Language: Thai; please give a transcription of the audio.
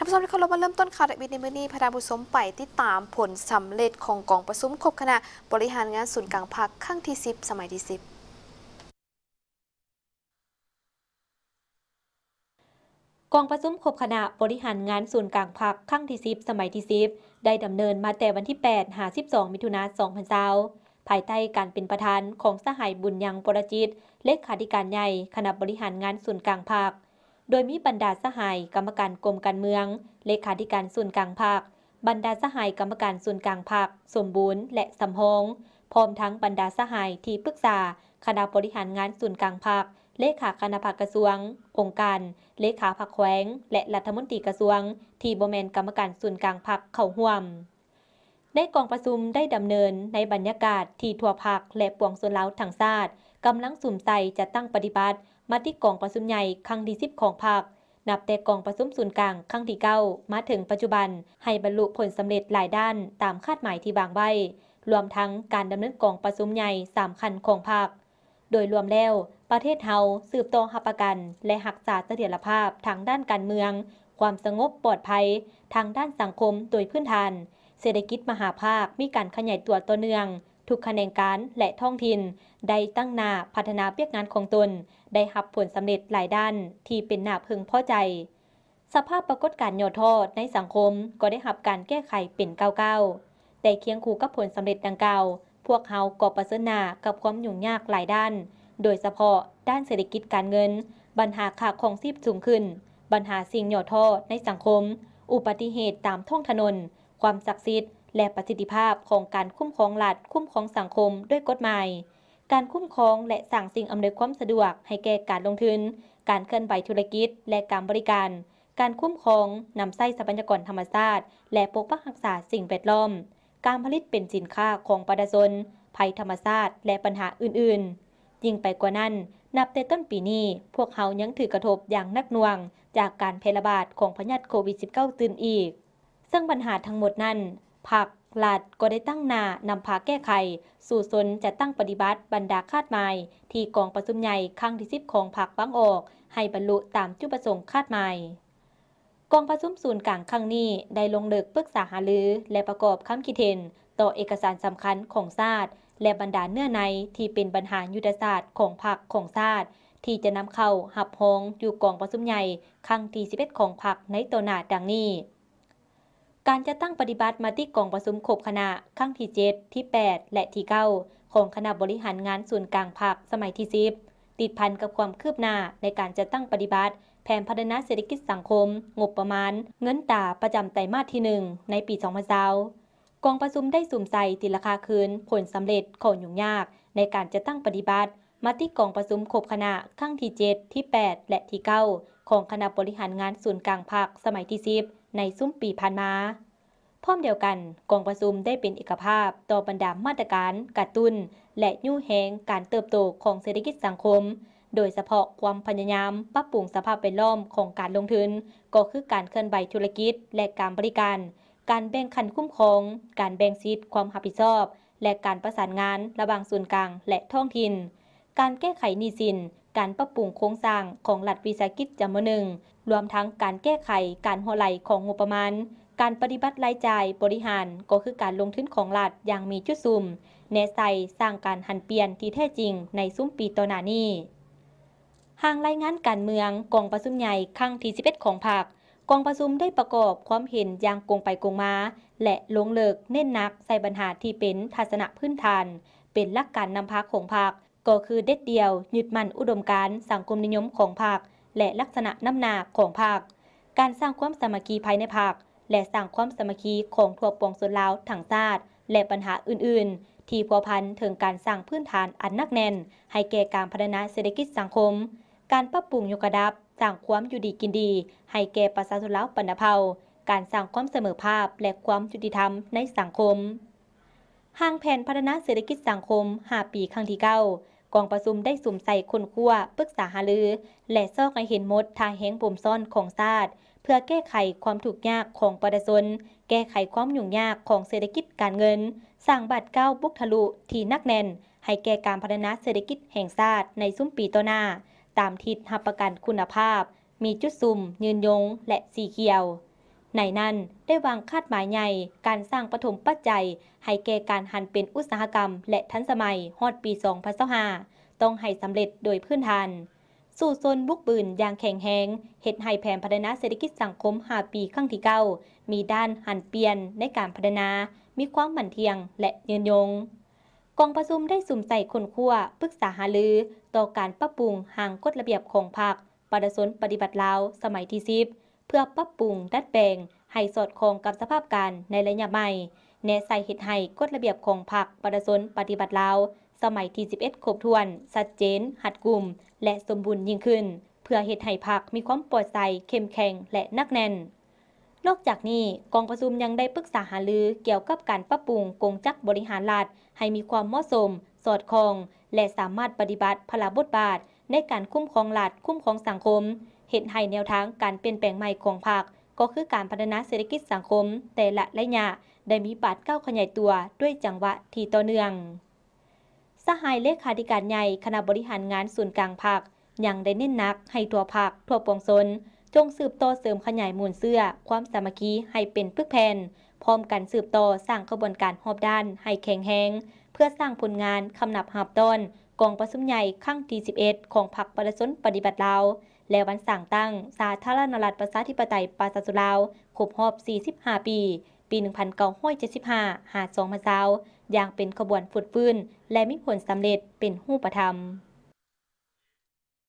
ท่านผู้ชมที่เคารพมาเริ่มต้นข่าวดับบินในมือนี้พระราบุสมไปติดตามผลสำเร็จของกองประสมคบคณะบริหารงานศูนย์กลางพักขั้งที่10สมัยที่10กองประสมคบคณะบริหารงานส่วนกลางพักขั้งที่ 10 สมัยที่10ได้ดำเนินมาแต่วันที่8หา12มิถุนายน2020ภายใต้การเป็นประธานของสหายบุญยังปรจิตเลขาธิการใหญ่คณะบริหารงานส่วนกลางพักโดยมีบรรดาสหายกรรมการกรมการเมืองเลขาธิการส่วนกลางภาคบรรดาสหายกรรมการส่วนกลางภาคสมบูรณ์ และสำฮงพร้อมทั้งบรรดาสหายที่ปรึกษา คณะบริหารงานส่วนกลางภาคเลขาคณะผักกระทรวง องค์การเลขาผักแขวง และรัฐมนตรีกระทรวง ที่บแมนกรรมการส่วนกลางภาคเข้าห่วมในกองประชุมได้ดำเนินในบรรยากาศที่ทั่วภาคและปวงส่วนเล้าทางชาติกำลังสุ่มใจจะตั้งปฏิบัติมาที่กองประชุมใหญ่ครั้งที่สิบของพรรค นับแต่กองประชุมศูนย์กลางครั้งที่เก้ามาถึงปัจจุบัน ให้บรรลุผลสำเร็จหลายด้านตามคาดหมายที่วางไว้ รวมทั้งการดำเนินกองประชุมใหญ่สามคันของพรรค โดยรวมแล้ว ประเทศเฮาสืบต่อหับประกัน และหักษาเสถียรภาพทางด้านการเมือง ความสงบปลอดภัยทางด้านสังคมโดยพื้นฐาน เศรษฐกิจมหาภาคมีการขยายตัวต่อเนื่องทุกแขนงการและท้องถิ่นได้ตั้งหน้าพัฒนาเปียกงานของตน ได้หับผลสำเร็จหลายด้าน ที่เป็นหน้าพึงพอใจ สภาพปรากฏการณ์ย่อทอดในสังคมก็ได้หับการแก้ไขเป็นเก้าเก้าแต่เคียงคู่กับผลสำเร็จดังกล่าว พวกเขาก็ประเสริฐนากับความหยุ่งยากหลายด้าน โดยเฉพาะด้านเศรษฐกิจการเงินปัญหาขาดของซีบสูงขึ้นปัญหาสิ่งหย่อทอดในสังคม อุบัติเหตุตามท้องถนน ความศักดิ์สิทธิ์และประสิทธิภาพของการคุ้มครองรัฐคุ้มครองสังคมด้วยกฎหมาย การคุ้มครองและสั่งสิ่งอำนวยความสะดวกให้แก่การลงทุน การเคลื่อนไหวธุรกิจ และการบริการ การคุ้มครองนำไส้ทรัพยากรธรรมชาติและปกปองรักษาสิ่งแวดล้อม การผลิตเป็นสินค้าของประชาชนภัยธรรมชาติและปัญหาอื่นๆ ยิ่งไปกว่านั้น นับแต่ต้นปีนี้ พวกเขายังถือกระทบอย่างนักหน่วงจากการแพร่ระบาดของพยาธิโควิด -19 ตื่นอีก ซึ่งปัญหาทั้งหมดนั้นผัก หลัด ก็ได้ตั้งนา นำพาแก้ไข สู่สนจะตั้งปฏิบัติบรรดาคาดหมายที่กองประชุมใหญ่ครั้งที่สิบของผักบางออก ให้บรรลุตามจุดประสงค์คาดหมายกองประชุมศูนย์กลางครั้งนี้ได้ลงเลิกปรึกษาหารือ และประกอบคำคิดเห็น ต่อเอกสารสำคัญของชาติและบรรดาเนื้อใน ที่เป็นปัญหายุทธศาสตร์ของผักของชาติที่จะนำเข้าหับหองอยู่กองประชุมใหญ่ครั้งที่สิบเ็ดของผักในตัวหนาดังนี้การจะตั้งปฏิบัติมาที่กองประสุมขบคณะขั้งที่ 7 ที่ 8 และที่ 9 ของคณะบริหารงานส่วนกลางพักสมัยที่ 10 ติดพันกับความคืบหน้าในการจะตั้งปฏิบัติแผนพัฒนาเศรษฐกิจสังคม งบประมาณเงินตาประจำไตรมาสที่ 1 ในปี2020กองประสุมได้สุ่มใส่ติราคาคืนผลสำเร็จของยุ่งยากในการจะตั้งปฏิบัติมาที่กองประสุมขบคณะขั้งที่7ที่8และที่9ของคณะบริหารงานส่วนกลางพักสมัยที่10ในซุ้มปีผ่านมาพร้อมเดียวกันกองประชุมได้เป็นเอกภาพต่อบรรดามาตรการกระตุ้น และยู่แหงการเติบโตของเศรษฐกิจสังคม โดยเฉพาะความพยายาม ปรับปรุงสภาพแวดล้อมของการลงทุนก็คือการเคลื่อนไหวธุรกิจ และการบริการ การแบ่งขันคุ้มครอง การแบ่งสิทธิความรับผิดชอบ และการประสานงาน ระหว่างส่วนกลางและท้องถิ่นการแก้ไขหนี้สิน การปรับปรุงโครงสร้างของหลัฐวิสาหกิจจำนวนหนึ่งรวมทั้งการแก้ไขการหัวไหลของงบประมาณ การปฏิบัติรายจ่ายบริหารก็คือการลงทุนของรัฐอย่างมีจุดซุ่ม แนไ่สร้างการหันเปลี่ยนที่แท้จริง ในซุ้มปีต่อหน้านี้หางรายงานการเมืองกองประชุมใหญ่ครั้งที่11 ของพรรคกองประชุมได้ประกอบความเห็นอย่างกงไปกงมาและลงเลิกเน้นนัก ใส่ปัญหาที่เป็นทัศนะพื้นฐาน เป็นหลักการนำพักของพรรคก็คือเด็ดเดียวยึดมั่นอุดมการสังคมนิยมของพรรคและลักษณะน้ำหนาของภาคการสร้างความสมัคคีภายในภาคและสร้างความสมัคคีของทั่วปวงส่วนลาวทางชาติและปัญหาอื่น ๆ ที่พัวพันถึงการสร้างพื้นฐานอันนักแน่น ให้แก่การพัฒนาเศรษฐกิจสังคม การปรับปรุงยกระดับสร้างความอยู่ดีกินดี ให้แก่ประชาชนลาวปัณพาการสร้างความเสมอภาพและความยุติธรรมในสังคมห้างแผนพัฒนาเศรษฐกิจสังคม 5 ปี ครั้งที่ 9กองประชุมได้สุ่มใส่คนขั้วปรึกษาหารือ และซอกให้เห็นมดทางแห้งผมซ่อนของชาติเพื่อแก้ไขความถูกยากของประชาชนแก้ไขความหยุ่งยากของเศรษฐกิจการเงิน สร้างบัตรเก้าบุกทะลุที่นักแน่น ให้แก่การพัฒนาเศรษฐกิจแห่งชาติในซุ้มปีต่อหน้า ตามทิศหับประกันคุณภาพมีจุดซุ่ม ยืนยงและสีเขียวในนั้นได้วางคาดหมายใหญ่ การสร้างปฐมปัจจัยให้แก่การหันเป็นอุตสาหกรรม และทันสมัยฮอดปี2025ต้องให้สำเร็จโดยพื้นฐาน สู่โซนบุกบืนอย่างแข็งแหงเหตุให้แผนพัฒนาเศรษฐกิจสังคม 5 ปีขั้งที่เก้ามีด้านหันเปลี่ยนในการพัฒนา มีความหมั่นเทียงและเยืนยง กองประชุมได้สุ่มใส่คนขั้วปรึกษาหารือต่อการปรับปรุงห่างกฎระเบียบของพรรคประสนปฏิบัติลาวสมัยที่สิบเพื่อปรับปรุงดัดแปลง ให้สอดคล้องกับสภาพการในระยะใหม่ แนใส่เหตุให้กฎระเบียบของพรรคประชาชนปฏิบัติลาว สมัยที่ 11ครบถ้วนชัดเจน หัดกลุ่ม และสมบูรณ์ยิ่งขึ้น เพื่อเหตุให้พรรคมีความปลอดใยเข้มแข็งและนักแน่น นอกจากนี้กองประชุมยังได้ปรึกษาหารือเกี่ยวกับการปรับปรุงกงจักบริหารรัฐให้มีความเหมาะสมสอดคล้อง และสามารถปฏิบัติพลาบทบาทในการคุ้มครองรัฐคุ้มครองสังคมเห็นให้แนวทางการเปลี่ยนแปลงใหม่ของภาคก็คือการพัฒนาเศรษฐกิจสังคมแต่ละระยะได้มีบาเก้าขยายตัวด้วยจังหวะที่ต่อเนื่อง สหายเลขาธิการใหญ่คณะบริหารงานส่วนกลางภาคยังได้เน้นนักให้ทั่วภาคทั่วปวงชนจงสืบต่อเสริมขยายมูลเสื้อความสามัคคีให้เป็นพึกแผ่นพร้อมกันสืบต่อสร้างกระบวนการหอบด้าน ให้แข็งแรงเพื่อสร้างผลงานคำนับหับต้นกองประชุมใหญ่ขั้งที่11ของพรรคประชาชนปฏิบัติลาวแล้ววันสั่งตั้งสาธารณรัฐประชาธิปไตยปาซาสุลาวครบรอบ 45 ปี ปี 1975หาด2เซาอย่างเป็นขบวนฝุดฟื้น และมีผลสำเร็จเป็นหูปธรรม